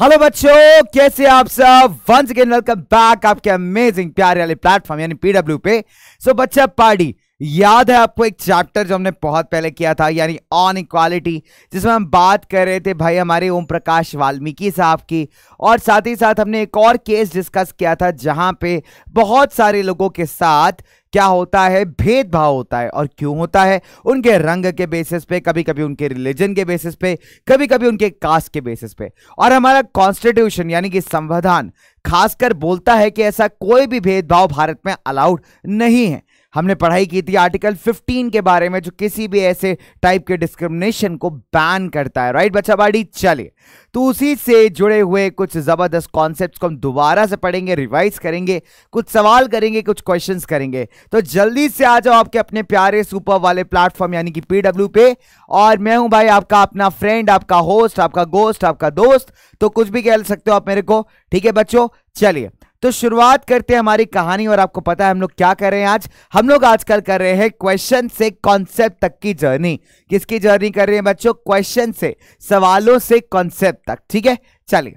Hello बच्चों कैसे आप सब वंस अगेन वेलकम बैक आपके अमेजिंग प्यारे वाले प्लेटफॉर्म यानी पीडब्ल्यू पे सो so, बच्चा पार्टी याद है आपको एक चैप्टर जो हमने बहुत पहले किया था यानी ऑन इक्वालिटी जिसमें हम बात कर रहे थे भाई हमारे ओम प्रकाश वाल्मीकि साहब की और साथ ही साथ हमने एक और केस डिस्कस किया था जहां पे बहुत सारे लोगों के साथ क्या होता है भेदभाव होता है और क्यों होता है उनके रंग के बेसिस पे कभी कभी उनके रिलीजन के बेसिस पे कभी कभी उनके कास्ट के बेसिस पे और हमारा कॉन्स्टिट्यूशन यानी कि संविधान खासकर बोलता है कि ऐसा कोई भी भेदभाव भारत में अलाउड नहीं है हमने पढ़ाई की थी आर्टिकल 15 के बारे में जो किसी भी ऐसे टाइप के डिस्क्रिमिनेशन को बैन करता है राइट बच्चा बाड़ी चलिए तो उसी से जुड़े हुए कुछ ज़बरदस्त कॉन्सेप्ट को हम दोबारा से पढ़ेंगे रिवाइज करेंगे कुछ सवाल करेंगे कुछ क्वेश्चन करेंगे तो जल्दी से आ जाओ आपके अपने प्यारे सुपर वाले प्लेटफॉर्म यानी कि पीडब्ल्यू पे और मैं हूं भाई आपका अपना फ्रेंड आपका होस्ट आपका गोस्ट आपका दोस्त तो कुछ भी कह सकते हो आप मेरे को ठीक है बच्चों चलिए तो शुरुआत करते हैं हमारी कहानी और आपको पता है हम लोग क्या कर रहे हैं आज हम लोग आजकल कर रहे हैं क्वेश्चन से कॉन्सेप्ट तक की जर्नी किसकी जर्नी कर रहे हैं बच्चों क्वेश्चन से सवालों से कॉन्सेप्ट तक ठीक है चलिए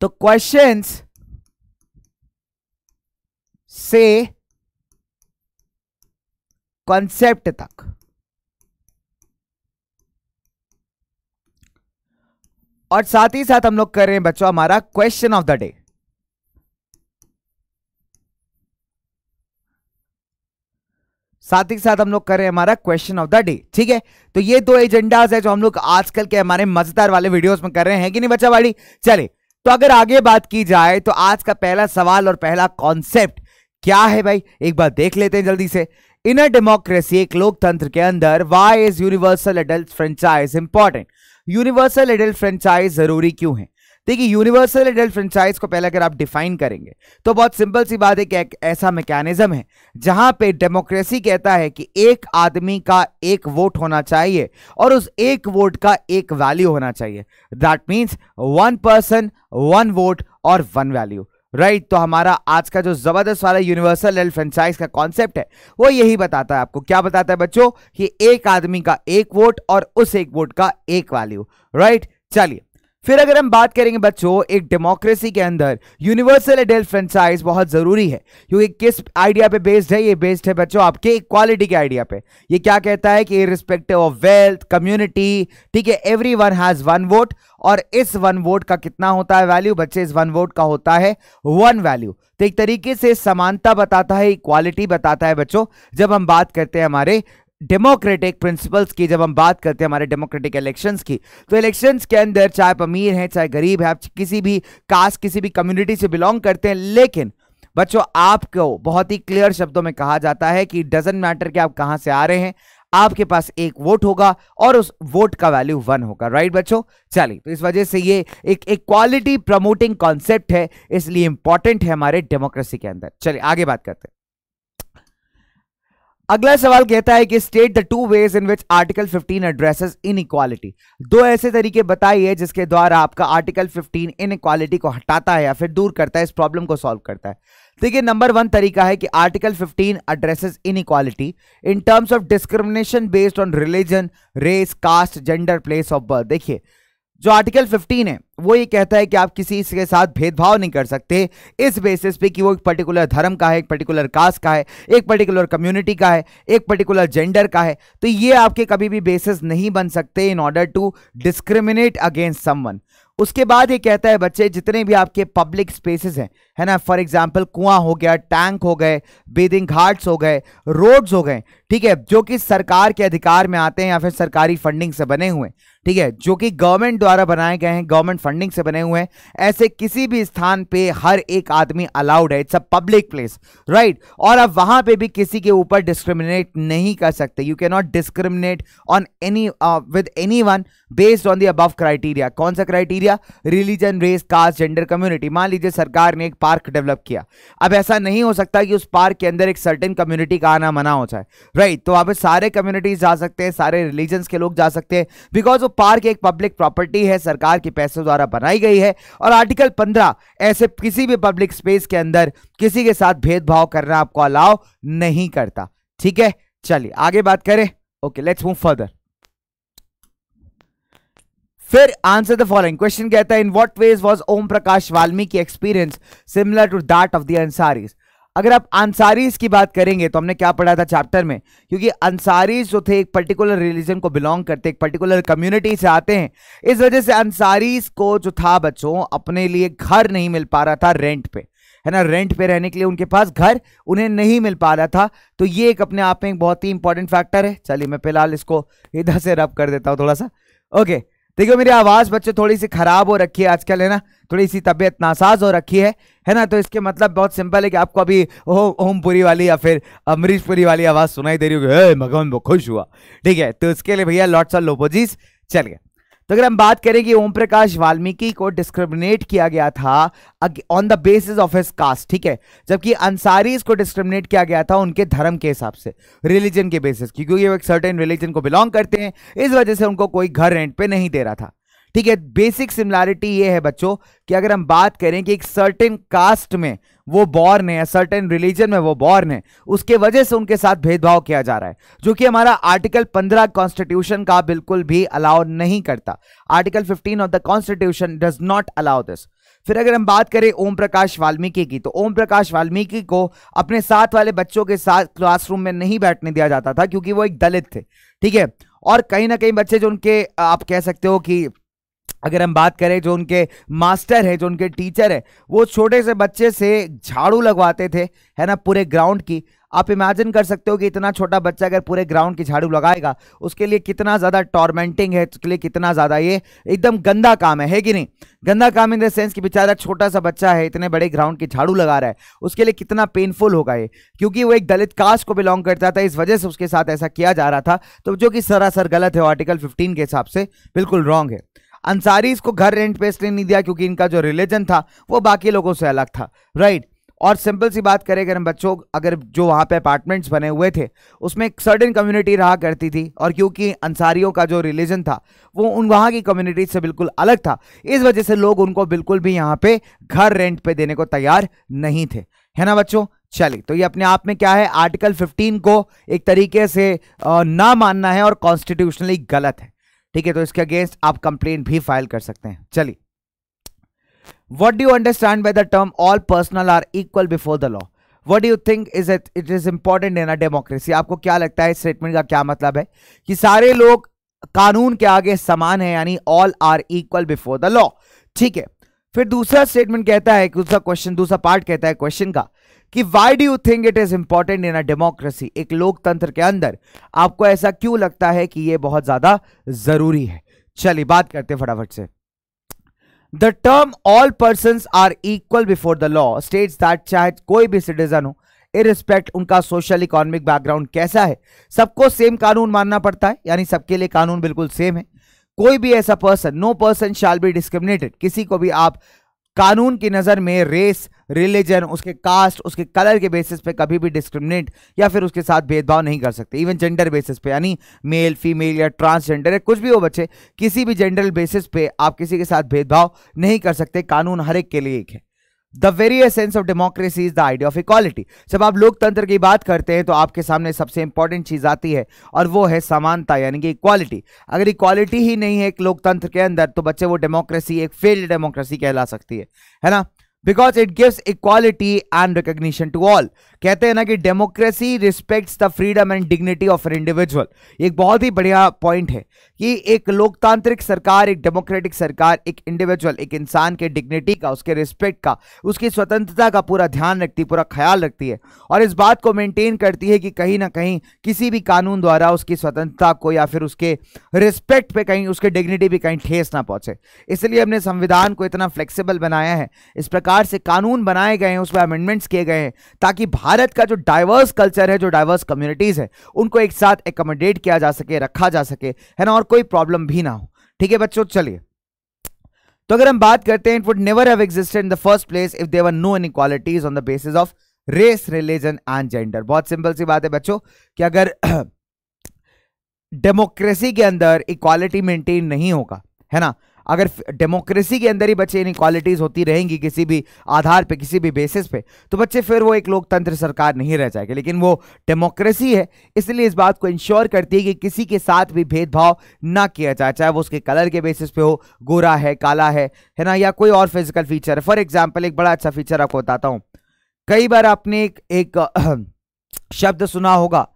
तो क्वेश्चन से कॉन्सेप्ट तक और साथ ही साथ हम लोग कर रहे हैं बच्चों हमारा क्वेश्चन ऑफ द डे साथ ही साथ हम लोग कर रहे हैं हमारा क्वेश्चन ऑफ द डे ठीक है तो ये दो एजेंडाज है जो हम लोग आजकल के हमारे मजेदार वाले वीडियोस में कर रहे हैं कि नहीं बच्चा बाड़ी चले तो अगर आगे बात की जाए तो आज का पहला सवाल और पहला कॉन्सेप्ट क्या है भाई एक बार देख लेते हैं जल्दी से इन अ डेमोक्रेसी एक लोकतंत्र के अंदर why is universal adult franchise important universal adult franchise जरूरी क्यों है देखिए यूनिवर्सल एडल्ट फ्रेंचाइज को पहले अगर आप डिफाइन करेंगे तो बहुत सिंपल सी बात है कि एक ऐसा मैकेनिज्म है जहां पे डेमोक्रेसी कहता है कि एक आदमी का एक वोट होना चाहिए और उस एक वोट का एक वैल्यू होना चाहिए that means one person one vote और वन वैल्यू राइट right, तो हमारा आज का जो जबरदस्त वाला यूनिवर्सल एल फ्रेंचाइज का कॉन्सेप्ट है वो यही बताता है आपको क्या बताता है बच्चों कि एक आदमी का एक वोट और उस एक वोट का एक वैल्यू राइट right? चलिए फिर अगर हम बात करेंगे बच्चों एक डेमोक्रेसी के अंदर यूनिवर्सल एडल्ट फ्रेंचाइज बहुत ज़रूरी है क्योंकि किस आइडिया पे बेस्ड है ये बेस्ड है बच्चों आपके इक्वालिटी के आइडिया पे ये क्या कहता है कि रिस्पेक्टिव ऑफ वेल्थ कम्युनिटी ठीक है every one has one vote और इस वन वोट का कितना होता है वैल्यू बच्चे इस वन वोट का होता है वन वैल्यू तो एक तरीके से समानता बताता है इक्वालिटी बताता है बच्चों जब हम बात करते हैं हमारे डेमोक्रेटिक प्रिंसिपल्स की जब हम बात करते हैं हमारे डेमोक्रेटिक इलेक्शंस की तो इलेक्शंस के अंदर चाहे आप अमीर हैं चाहे गरीब हैं आप किसी भी कास्ट किसी भी कम्युनिटी से बिलोंग करते हैं लेकिन बच्चों आपको बहुत ही क्लियर शब्दों में कहा जाता है कि डजेंट मैटर कि आप कहाँ से आ रहे हैं आपके पास एक वोट होगा और उस वोट का वैल्यू वन होगा राइट बच्चों चलिए तो इस वजह से ये एक इक्वालिटी प्रमोटिंग कॉन्सेप्ट है इसलिए इंपॉर्टेंट है हमारे डेमोक्रेसी के अंदर चलिए आगे बात करते हैं अगला सवाल कहता है कि state the two ways in which article 15 addresses इन दो ऐसे तरीके बताइए जिसके द्वारा आपका आर्टिकल 15 इन को हटाता है या फिर दूर करता है इस प्रॉब्लम को सॉल्व करता है देखिए नंबर वन तरीका है कि article 15 addresses in in terms of discrimination based on religion race caste gender place of birth देखिए जो आर्टिकल 15 है वो ये कहता है कि आप किसी के साथ भेदभाव नहीं कर सकते इस बेसिस पे कि वो एक पर्टिकुलर धर्म का है एक पर्टिकुलर कास्ट का है एक पर्टिकुलर कम्युनिटी का है एक पर्टिकुलर जेंडर का है तो ये आपके कभी भी बेसिस नहीं बन सकते in order to discriminate against someone उसके बाद ये कहता है बच्चे जितने भी आपके पब्लिक स्पेसेस हैं है ना फॉर एग्जांपल कुआं हो गया टैंक हो गए बेदिंग घाट्स हो गए रोड्स हो गए ठीक है जो कि सरकार के अधिकार में आते हैं या फिर सरकारी फंडिंग से बने हुए ठीक है जो कि गवर्नमेंट द्वारा बनाए गए हैं गवर्नमेंट फंडिंग से बने हुए हैं ऐसे किसी भी स्थान पे हर एक आदमी अलाउड है it's a public place right और अब वहां पे भी किसी के ऊपर डिस्क्रिमिनेट नहीं कर सकते you can not discriminate on any with any one based on the above criteria कौन सा criteria religion race caste gender community मान लीजिए सरकार ने एक पार्क डेवलप किया अब ऐसा नहीं हो सकता कि उस पार्क के अंदर एक सर्टेन कम्युनिटी का आना मना हो जाए राइट right, तो आप सारे कम्युनिटीज जा सकते हैं सारे रिलीजन्स के लोग जा सकते हैं बिकॉज वो पार्क एक पब्लिक प्रॉपर्टी है सरकार के पैसों द्वारा बनाई गई है और आर्टिकल पंद्रह ऐसे किसी भी पब्लिक स्पेस के अंदर किसी के साथ भेदभाव करना आपको अलाव नहीं करता ठीक है चलिए आगे बात करें ओके लेट्स मूव फर्दर फिर आंसर द फॉलोइंग क्वेश्चन कहता है in what ways was Om Prakash Valmiki experience similar to that of the Ansaris अगर आप अंसारीज की बात करेंगे तो हमने क्या पढ़ा था चैप्टर में क्योंकि अंसारीज जो थे एक पर्टिकुलर रिलीजन को बिलोंग करते एक पर्टिकुलर कम्युनिटी से आते हैं इस वजह से अंसारीज को जो था बच्चों अपने लिए घर नहीं मिल पा रहा था रेंट पे है ना रेंट पे रहने के लिए उनके पास घर उन्हें नहीं मिल पा रहा था तो ये एक अपने आप में एक बहुत ही इंपॉर्टेंट फैक्टर है चलिए मैं फिलहाल इसको इधर से रब कर देता हूँ थोड़ा सा ओके देखियो मेरी आवाज़ बच्चों थोड़ी सी ख़राब हो रखी है आजकल है ना थोड़ी सी तबीयत नासाज हो रखी है है ना तो इसके मतलब बहुत सिंपल है कि आपको अभी ओम ओमपुरी वाली या फिर अमरीशपुरी वाली आवाज़ सुनाई दे रही होगी हे भगवान वो खुश हुआ ठीक है तो इसके लिए भैया लॉट्स ऑफ लोपोजीज चल गया तो अगर हम बात करें कि ओम प्रकाश वाल्मीकि को डिस्क्रिमिनेट किया गया था on the basis of his caste ठीक है जबकि अंसारी को डिस्क्रिमिनेट किया गया था उनके धर्म के हिसाब से रिलीजन के बेसिस क्योंकि वो एक सर्टेन रिलीजन को बिलोंग करते हैं इस वजह से उनको कोई घर रेंट पे नहीं दे रहा था ठीक है बेसिक सिमिलैरिटी ये है बच्चों कि अगर हम बात करें कि एक सर्टेन कास्ट में वो बॉर्न है सर्टेन रिलीजन में वो बॉर्न है उसके वजह से उनके साथ भेदभाव किया जा रहा है जो कि हमारा आर्टिकल 15 कॉन्स्टिट्यूशन का बिल्कुल भी अलाउ नहीं करता article 15 of the constitution does not allow this फिर अगर हम बात करें ओम प्रकाश वाल्मीकि की तो ओम प्रकाश वाल्मीकि को अपने साथ वाले बच्चों के साथ क्लासरूम में नहीं बैठने दिया जाता था क्योंकि वो एक दलित थे ठीक है और कहीं ना कहीं बच्चे जो उनके आप कह सकते हो कि अगर हम बात करें जो उनके मास्टर हैं जो उनके टीचर हैं वो छोटे से बच्चे से झाड़ू लगवाते थे है ना पूरे ग्राउंड की आप इमेजिन कर सकते हो कि इतना छोटा बच्चा अगर पूरे ग्राउंड की झाड़ू लगाएगा उसके लिए कितना ज़्यादा टॉर्मेंटिंग है उसके लिए कितना ज़्यादा ये एकदम गंदा काम है है कि नहीं गंदा काम इन द सेंस कि बेचारा छोटा सा बच्चा है इतने बड़े ग्राउंड की झाड़ू लगा रहा है उसके लिए कितना पेनफुल होगा ये क्योंकि वो एक दलित कास्ट को बिलोंग करता था इस वजह से उसके साथ ऐसा किया जा रहा था तो जो कि सरासर गलत है आर्टिकल फिफ्टीन के हिसाब से बिल्कुल रॉन्ग है अंसारी इसको घर रेंट पे इसलिए नहीं दिया क्योंकि इनका जो रिलीजन था वो बाकी लोगों से अलग था राइट और सिंपल सी बात करें अगर हम बच्चों अगर जो वहाँ पे अपार्टमेंट्स बने हुए थे उसमें एक सर्टेन कम्युनिटी रहा करती थी और क्योंकि अंसारियों का जो रिलीजन था वो उन वहाँ की कम्युनिटी से बिल्कुल अलग था इस वजह से लोग उनको बिल्कुल भी यहाँ पे घर रेंट पे देने को तैयार नहीं थे है ना बच्चों चलिए तो ये अपने आप में क्या है आर्टिकल फिफ्टीन को एक तरीके से ना मानना है और कॉन्स्टिट्यूशनली गलत है ठीक है तो इसके अगेंस्ट आप कंप्लेन भी फाइल कर सकते हैं चलिए what do understand by the term all personal are equal before the law what what think is it it is important in a democracy आपको क्या लगता है स्टेटमेंट का क्या मतलब है कि सारे लोग कानून के आगे समान है यानी all are equal before the law ठीक है फिर दूसरा स्टेटमेंट कहता है दूसरा क्वेश्चन दूसरा पार्ट कहता है क्वेश्चन का कि why do you think it is important in a democracy एक लोकतंत्र के अंदर आपको ऐसा क्यों लगता है कि यह बहुत ज्यादा जरूरी है चलिए बात करते फटाफट से the term all person are equal before the law state that चाहे कोई भी सिटीजन हो इरिस्पेक्ट उनका सोशल इकोनॉमिक बैकग्राउंड कैसा है सबको सेम कानून मानना पड़ता है यानी सबके लिए कानून बिल्कुल सेम है कोई भी ऐसा person no person shall be discriminated किसी को भी आप कानून की नज़र में रेस रिलीजन उसके कास्ट उसके कलर के बेसिस पे कभी भी डिस्क्रिमिनेट या फिर उसके साथ भेदभाव नहीं कर सकते इवन जेंडर बेसिस पे यानी मेल फीमेल या ट्रांसजेंडर या कुछ भी हो बच्चे किसी भी जेंडर बेसिस पे आप किसी के साथ भेदभाव नहीं कर सकते कानून हर एक के लिए एक है the very sense of democracy is the idea of equality जब आप लोकतंत्र की बात करते हैं तो आपके सामने सबसे इंपॉर्टेंट चीज आती है और वो है समानता यानी कि इक्वालिटी अगर इक्वालिटी ही नहीं है एक लोकतंत्र के अंदर तो बच्चे वो डेमोक्रेसी एक फेल्ड डेमोक्रेसी कहला सकती है है ना because it gives equality and recognition to all कहते हैं ना कि democracy respects the freedom and dignity of an individual एक बहुत ही बढ़िया पॉइंट है कि एक लोकतांत्रिक सरकार एक डेमोक्रेटिक सरकार एक इंडिविजुअल एक इंसान के डिग्निटी का उसके रिस्पेक्ट का उसकी स्वतंत्रता का पूरा ध्यान रखती है पूरा ख्याल रखती है और इस बात को मेनटेन करती है कि कहीं ना कहीं किसी भी कानून द्वारा उसकी स्वतंत्रता को या फिर उसके रिस्पेक्ट पर कहीं उसके डिग्निटी भी कहीं ठेस ना पहुँचे इसलिए हमने संविधान को इतना फ्लेक्सीबल बनाया है इस प्रकार प्रकार से कानून बनाए गए हैं उसमें अमेंडमेंट्स किए गए हैं ताकि भारत का जो डाइवर्स कल्चर है जो डाइवर्स कम्युनिटीज़ है उनको एक साथ एकोमोडेट किया जा सके रखा जा सके है ना और कोई प्रॉब्लम भी ना हो ठीक है बच्चों चलिए तो अगर हम बात करते हैं it would never have existed in the first place if there no inequalities on the basis of race religion and gender बहुत सिंपल सी बात है बच्चों कि अगर डेमोक्रेसी के अंदर इक्वालिटी मेंटेन नहीं होगा है ना अगर डेमोक्रेसी के अंदर ही बच्चे इन क्वालिटीज़ होती रहेंगी किसी भी आधार पे किसी भी बेसिस पे तो बच्चे फिर वो एक लोकतंत्र सरकार नहीं रह जाएगी लेकिन वो डेमोक्रेसी है इसलिए इस बात को इंश्योर करती है कि किसी के साथ भी भेदभाव ना किया जाए चाहे वो उसके कलर के बेसिस पे हो गोरा है काला है है ना या कोई और फिजिकल फीचर है फॉर एग्जाम्पल एक बड़ा अच्छा फीचर आपको बताता हूँ कई बार आपने एक, एक शब्द सुना होगा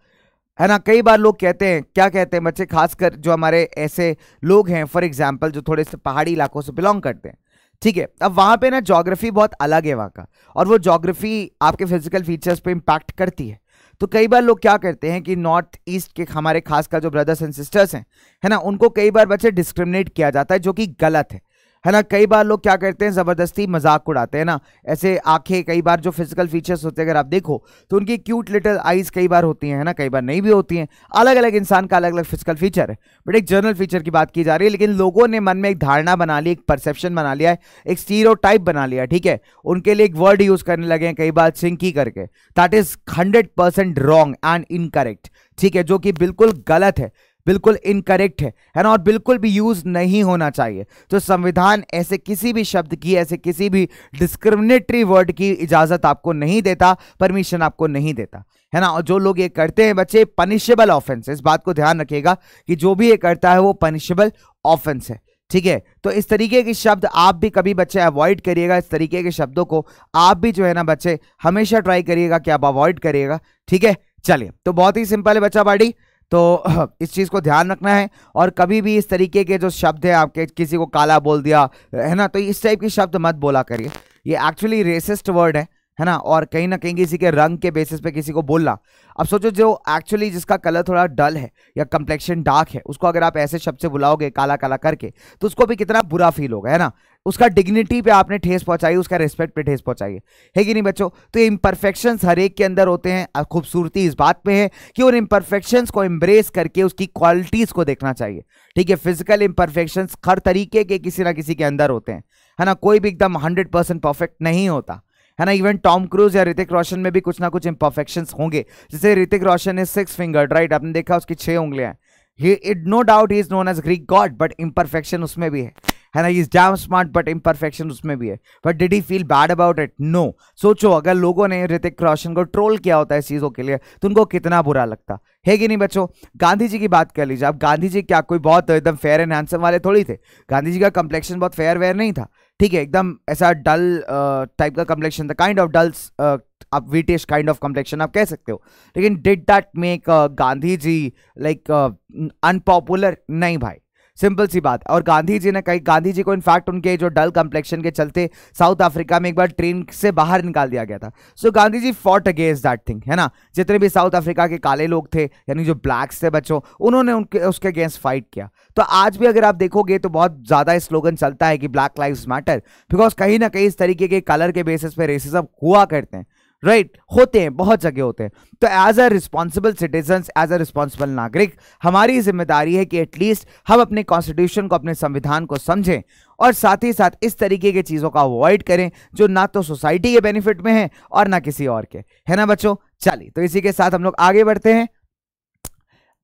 है ना कई बार लोग कहते हैं क्या कहते हैं बच्चे खासकर जो हमारे ऐसे लोग हैं फॉर एग्जाम्पल जो थोड़े से पहाड़ी इलाकों से बिलोंग करते हैं ठीक है अब वहाँ पे ना जोग्राफी बहुत अलग है वहाँ का और वो जोग्राफी आपके फिजिकल फीचर्स पे इम्पैक्ट करती है तो कई बार लोग क्या करते हैं कि नॉर्थ ईस्ट के हमारे खासकर जो ब्रदर्स एंड सिस्टर्स हैं है ना उनको कई बार बच्चे डिस्क्रिमिनेट किया जाता है जो कि गलत है है ना कई बार लोग क्या करते हैं ज़बरदस्ती मजाक उड़ाते हैं ना ऐसे आंखें कई बार जो फिजिकल फीचर्स होते हैं अगर आप देखो तो उनकी क्यूट लिटल आइज़ कई बार होती हैं है ना कई बार नहीं भी होती हैं अलग अलग इंसान का अलग अलग फिजिकल फीचर है बट एक जर्नल फीचर की बात की जा रही है लेकिन लोगों ने मन में एक धारणा बना ली एक परसेप्शन बना लिया है एक स्टीरो बना लिया ठीक है उनके लिए एक वर्ड यूज़ करने लगे हैं कई बार सिंकी करके that is hundred percent wrong and incorrect ठीक है जो कि बिल्कुल गलत है बिल्कुल इनकरेक्ट है है ना और बिल्कुल भी यूज नहीं होना चाहिए तो संविधान ऐसे किसी भी शब्द की ऐसे किसी भी डिस्क्रिमिनेटरी वर्ड की इजाजत आपको नहीं देता परमिशन आपको नहीं देता है ना और जो लोग ये करते हैं बच्चे पनिशेबल ऑफेंस इस बात को ध्यान रखिएगा कि जो भी ये करता है वो पनिशेबल ऑफेंस है ठीक है तो इस तरीके के शब्द आप भी कभी बच्चे अवॉइड करिएगा इस तरीके के शब्दों को आप भी जो है ना बच्चे हमेशा ट्राई करिएगा कि आप अवॉइड करिएगा ठीक है चलिए तो बहुत ही सिंपल है बच्चा बाड़ी तो इस चीज़ को ध्यान रखना है और कभी भी इस तरीके के जो शब्द है आपके किसी को काला बोल दिया है ना तो इस टाइप के शब्द मत बोला करिए ये एक्चुअली रेसिस्ट वर्ड है है ना और कहीं ना कहीं किसी के रंग के बेसिस पे किसी को बोलना अब सोचो जो एक्चुअली जिसका कलर थोड़ा डल है या कंप्लेक्शन डार्क है उसको अगर आप ऐसे शब्द से बुलाओगे काला काला करके तो उसको भी कितना बुरा फील होगा है ना उसका डिग्निटी पे आपने ठेस पहुंचाई उसका रिस्पेक्ट पे ठेस पहुंचाई है कि नहीं बच्चों तो ये इम्परफेक्शंस हर एक के अंदर होते हैं खूबसूरती इस बात पे है कि उन इम्परफेक्शंस को एम्ब्रेस करके उसकी क्वालिटीज़ को देखना चाहिए ठीक है फिजिकल इम्परफेक्शंस हर तरीके के किसी ना किसी के अंदर होते हैं है ना कोई भी एकदम हंड्रेड परसेंट परफेक्ट नहीं होता है ना इवन टॉम क्रूज या ऋतिक रोशन में भी कुछ ना कुछ इम्परफेक्शन होंगे जैसे ऋतिक रोशन ने सिक्स फिंगर्ड राइट आपने देखा उसकी छः उंगलियाँ हैं it no doubt is known as Greek god but imperfection उसमें भी है है ना is damn smart but imperfection उसमें भी है but did he feel bad about it no सोचो अगर लोगों ने ऋतिक रोशन को ट्रोल किया होता है इस चीज़ों के लिए तो उनको कितना बुरा लगता है कि नहीं बच्चों गांधी जी की बात कर लीजिए आप गांधी जी क्या कोई बहुत एकदम फेयर एंड हैंडसम वाले थोड़ी थे गांधी जी का कम्प्लेक्शन बहुत फेयर वेयर नहीं था ठीक है एकदम ऐसा डल टाइप का कम्प्लेक्शन था काइंड ऑफ डल आप वीटेस्ट काइंड ऑफ कम्प्लेक्शन आप कह सकते हो लेकिन did that make Gandhi ji like unpopular नहीं भाई सिंपल सी बात और गांधी जी ने कही गांधी जी को इनफैक्ट उनके जो डल कम्प्लेक्शन के चलते साउथ अफ्रीका में एक बार ट्रेन से बाहर निकाल दिया गया था so so, Gandhi ji fought against that thing है ना जितने भी साउथ अफ्रीका के काले लोग थे यानी जो ब्लैक्स थे बच्चों उन्होंने उनके उसके अगेंस्ट फाइट किया तो आज भी अगर आप देखोगे तो बहुत ज़्यादा स्लोगन चलता है कि ब्लैक लाइव्स मैटर बिकॉज कहीं ना कहीं इस तरीके के कलर के बेसिस पे रेसिज्म हुआ करते हैं राइट right? होते हैं बहुत जगह होते हैं तो as a responsible citizen as a responsible नागरिक हमारी जिम्मेदारी है कि एटलीस्ट हम अपने कॉन्स्टिट्यूशन को अपने संविधान को समझें और साथ ही साथ इस तरीके की चीज़ों का अवॉइड करें जो ना तो सोसाइटी के बेनिफिट में है और ना किसी और के है ना बच्चों चलिए तो इसी के साथ हम लोग आगे बढ़ते हैं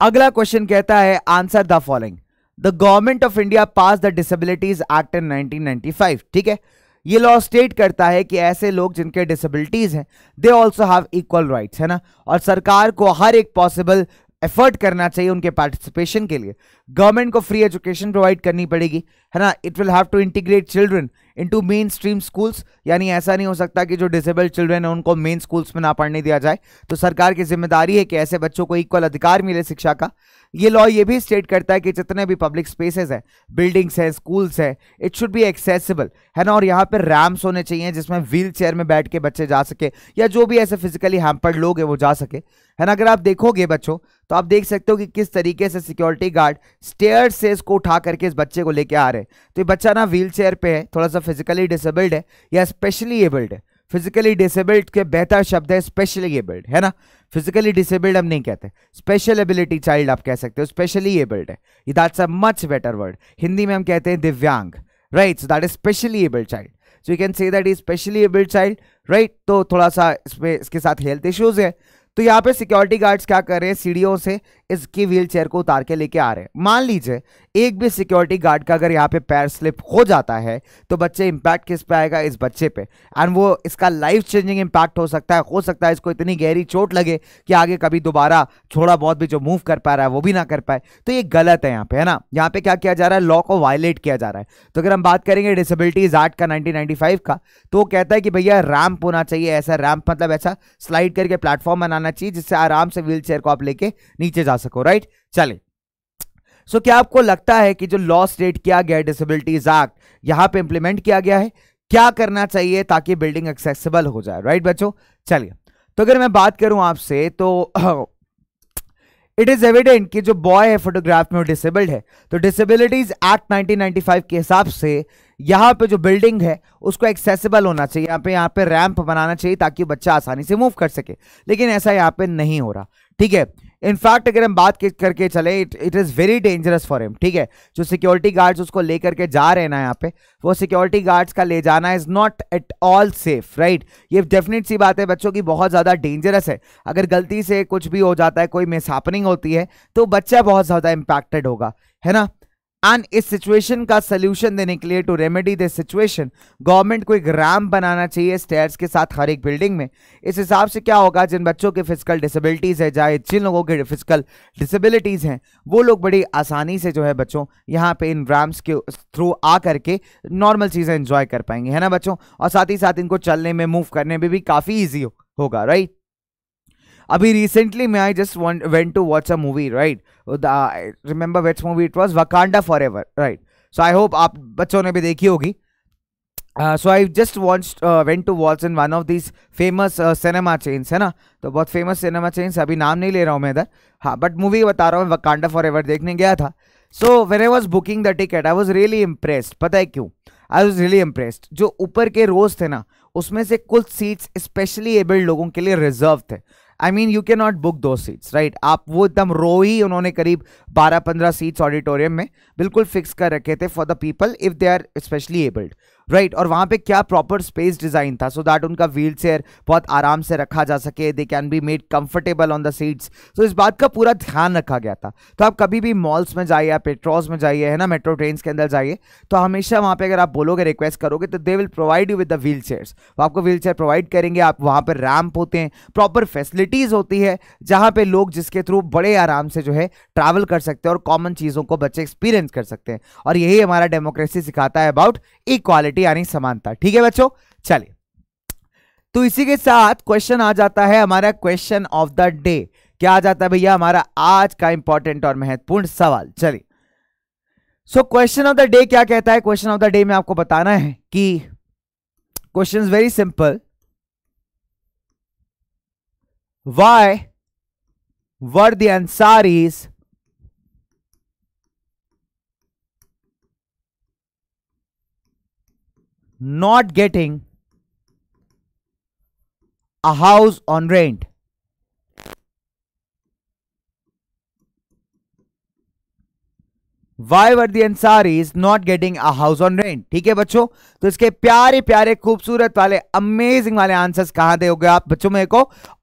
अगला क्वेश्चन कहता है answer the following the government of India pass the disabilities act in nineteen ठीक है ये लॉ स्टेट करता है कि ऐसे लोग जिनके डिसेबिलिटीज़ हैं they also have equal rights है ना और सरकार को हर एक पॉसिबल एफर्ट करना चाहिए उनके पार्टिसिपेशन के लिए गवर्नमेंट को फ्री एजुकेशन प्रोवाइड करनी पड़ेगी है ना it will have to integrate children into mainstream schools यानी ऐसा नहीं हो सकता कि जो डिसेबल्ड चिल्ड्रन है उनको मेन स्कूल्स में ना पढ़ने दिया जाए तो सरकार की जिम्मेदारी है कि ऐसे बच्चों को इक्वल अधिकार मिले शिक्षा का ये लॉ ये भी स्टेट करता है कि जितने भी पब्लिक स्पेसेस हैं बिल्डिंग्स हैं स्कूल्स हैं इट शुड बी एक्सेसिबल है ना और यहाँ पर रैम्स होने चाहिए जिसमें व्हील चेयर में बैठ के बच्चे जा सके या जो भी ऐसे फिजिकली हैम्पर्ड लोग हैं वो जा सके है ना अगर आप देखोगे बच्चों तो आप देख सकते हो कि किस तरीके से सिक्योरिटी गार्ड स्टेयर से इसको उठा करके इस बच्चे को लेके आ रहे हैं तो ये बच्चा ना व्हील चेयर पर है थोड़ा सा फिजिकली डिसेबल्ड है या स्पेशली एबल्ड है फिजिकली डिसेबल्ड के बेहतर शब्द है स्पेशली एबल्ड है ना फिजिकली डिसेबल्ड हम नहीं कहते स्पेशल एबिलिटी चाइल्ड आप कह सकते हो स्पेशली एबल्ड है that's a much better word Hindi में हम कहते हैं दिव्यांग right so that is specially abled child so you can say that is specially abled child right तो थोड़ा सा इसमें इसके साथ हेल्थ इश्यूज है तो यहाँ पे सिक्योरिटी गार्ड्स क्या कर रहे हैं सीढ़ियों से इसकी व्हील चेयर को उतार के लेके आ रहे हैं मान लीजिए एक भी सिक्योरिटी गार्ड का अगर यहाँ पे पैर स्लिप हो जाता है तो बच्चे इम्पैक्ट किस पे आएगा इस बच्चे पे एंड वो इसका लाइफ चेंजिंग इम्पैक्ट हो सकता है हो सकता है इसको इतनी गहरी चोट लगे कि आगे कभी दोबारा छोड़ा बहुत भी जो मूव कर पा रहा है वो भी ना कर पाए तो ये गलत है यहाँ पे है ना यहाँ पे क्या किया जा रहा है लॉ को वायलेट किया जा रहा है तो अगर हम बात करेंगे डिसेबिलिटीज एक्ट का नाइनटीन का तो वो कहता है कि भैया रैम्प होना चाहिए ऐसा रैम्प मतलब ऐसा स्लाइड करके प्लेटफॉर्म बनाना चाहिए जिससे आराम से व्हील चेयर को आप लेके नीचे जा सको राइट चले सो so, क्या आपको लगता है कि जो लॉ स्टेट किया गया डिसेबिलिटीज एक्ट यहां पे इंप्लीमेंट किया गया है क्या करना चाहिए ताकि बिल्डिंग एक्सेसिबल हो जाए राइट बच्चों चलिए तो अगर मैं बात करूं आपसे तो इट इज एविडेंट कि जो बॉय है फोटोग्राफ में वो डिसेबल्ड है तो डिसेबिलिटीज एक्ट 1995 के हिसाब से यहाँ पे जो बिल्डिंग है उसको एक्सेसिबल होना चाहिए यहाँ पे यहाँ पे रैंप बनाना चाहिए ताकि बच्चा आसानी से मूव कर सके लेकिन ऐसा यहाँ पे नहीं हो रहा ठीक है इनफैक्ट अगर हम बात करके चले it it is very dangerous for him ठीक है जो सिक्योरिटी गार्ड्स उसको लेकर के जा रहे हैं ना यहाँ पे वो सिक्योरिटी गार्ड्स का ले जाना is not at all safe right ये डेफिनेट सी बात है बच्चों की बहुत ज़्यादा डेंजरस है अगर गलती से कुछ भी हो जाता है कोई हैपनिंग होती है तो बच्चा बहुत ज़्यादा इम्पैक्टेड होगा है ना एंड इस सिचुएशन का सोल्यूशन देने के लिए to remedy this situation government को एक रैम बनाना चाहिए स्टेयर्स के साथ हर एक बिल्डिंग में इस हिसाब से क्या होगा जिन बच्चों के फिजिकल डिसेबिलिटीज़ है चाहे जिन लोगों के फिजिकल डिसेबिलिटीज़ हैं वो लोग बड़ी आसानी से जो है बच्चों यहाँ पे इन रैम्स के थ्रू आ करके नॉर्मल चीज़ें इंजॉय कर पाएंगे है ना बच्चों और साथ ही साथ इनको चलने में मूव करने में भी काफ़ी ईजी हो, होगा राइट अभी रिसेंटली मैं I just went to watch a movie right remember what's movie it was Wakanda forever right so I hope आप बच्चों ने भी देखी होगी so I just want went to watch in one of this famous cinema chains है ना तो बहुत फेमस सिनेमा चेन्स अभी नाम नहीं ले रहा हूँ मैं इधर हाँ बट मूवी बता रहा हूँ वकांडा फॉर एवर देखने गया था so when I was booking the ticket I was really impressed पता है क्यों आई वॉज रियली इम्प्रेस्ड जो ऊपर के रोज थे ना उसमें से कुछ सीट्स स्पेशली एबल्ड लोगों के लिए रिजर्व थे I mean you can not book दो सीट्स राइट आप वो एकदम रो ही उन्होंने करीब 12-15 सीट्स ऑडिटोरियम में बिल्कुल फिक्स कर रखे थे for the people if they are specially abled right और वहां पे क्या प्रॉपर स्पेस डिजाइन था सो so दैट उनका व्हील चेयर बहुत आराम से रखा जा सके they can be made comfortable on the seats so इस बात का पूरा ध्यान रखा गया था तो आप कभी भी मॉल्स में जाइए या पेट्रोल्स में जाइए है ना मेट्रो ट्रेन के अंदर जाइए तो हमेशा वहाँ पर अगर आप बोलोगे रिक्वेस्ट करोगे तो they will provide you with the wheelchairs वो आपको व्हील चेयर प्रोवाइड करेंगे आप वहां पर रैम्प होते हैं प्रॉपर फैसिलिटीज़ होती है जहां पर लोग जिसके थ्रू बड़े आराम से जो है ट्रैवल कर सकते हैं और कॉमन चीज़ों को बच्चे एक्सपीरियंस कर सकते हैं और यही हमारा डेमोक्रेसी सिखाता है अबाउट इक्वालिटी इक्विटी यानी समानता ठीक है बच्चों चलिए तो इसी के साथ क्वेश्चन आ जाता है हमारा क्वेश्चन ऑफ द डे क्या आ जाता है भैया हमारा आज का इंपॉर्टेंट और महत्वपूर्ण सवाल चलिए so question of the day क्या कहता है क्वेश्चन ऑफ द डे में आपको बताना है कि question very simple why were the answer is not getting a house on rent why were the Ansari is not getting a house on rent ठीक है बच्चों तो इसके प्यारे प्यारे खूबसूरत वाले अमेजिंग वाले आंसर्स कहाँ दोगे आप बच्चों मेरे को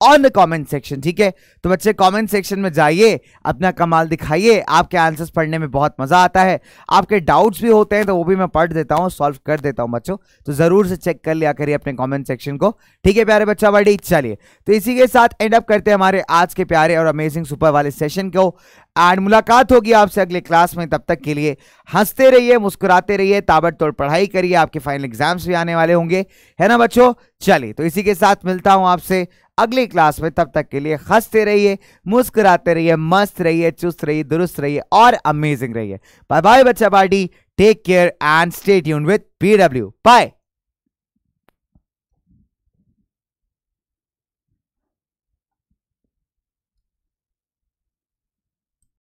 ऑन द कॉमेंट सेक्शन ठीक है तो बच्चे कॉमेंट सेक्शन में जाइए अपना कमाल दिखाइए आपके आंसर्स पढ़ने में बहुत मजा आता है आपके डाउट्स भी होते हैं तो वो भी मैं पढ़ देता हूँ सॉल्व कर देता हूँ बच्चों तो जरूर से चेक कर लिया करिए अपने कॉमेंट सेक्शन को ठीक है प्यारे बच्चा बड़ी चलिए तो इसी के साथ एंड अप करते हैं हमारे आज के प्यारे और अमेजिंग सुपर वाले सेशन को आज मुलाकात होगी आपसे अगले क्लास में तब तक के लिए हंसते रहिए मुस्कुराते रहिए ताबड़तोड़ पढ़ाई करिए आपके फाइनल एग्जाम्स भी आने वाले होंगे है ना बच्चों चलिए तो इसी के साथ मिलता हूं आपसे अगली क्लास में तब तक के लिए हंसते रहिए मुस्कुराते रहिए मस्त रहिए चुस्त रहिए दुरुस्त रहिए और अमेजिंग रहिए बाय बाय बच्चा party take care and stay यून विथ पीडब्ल्यू बाय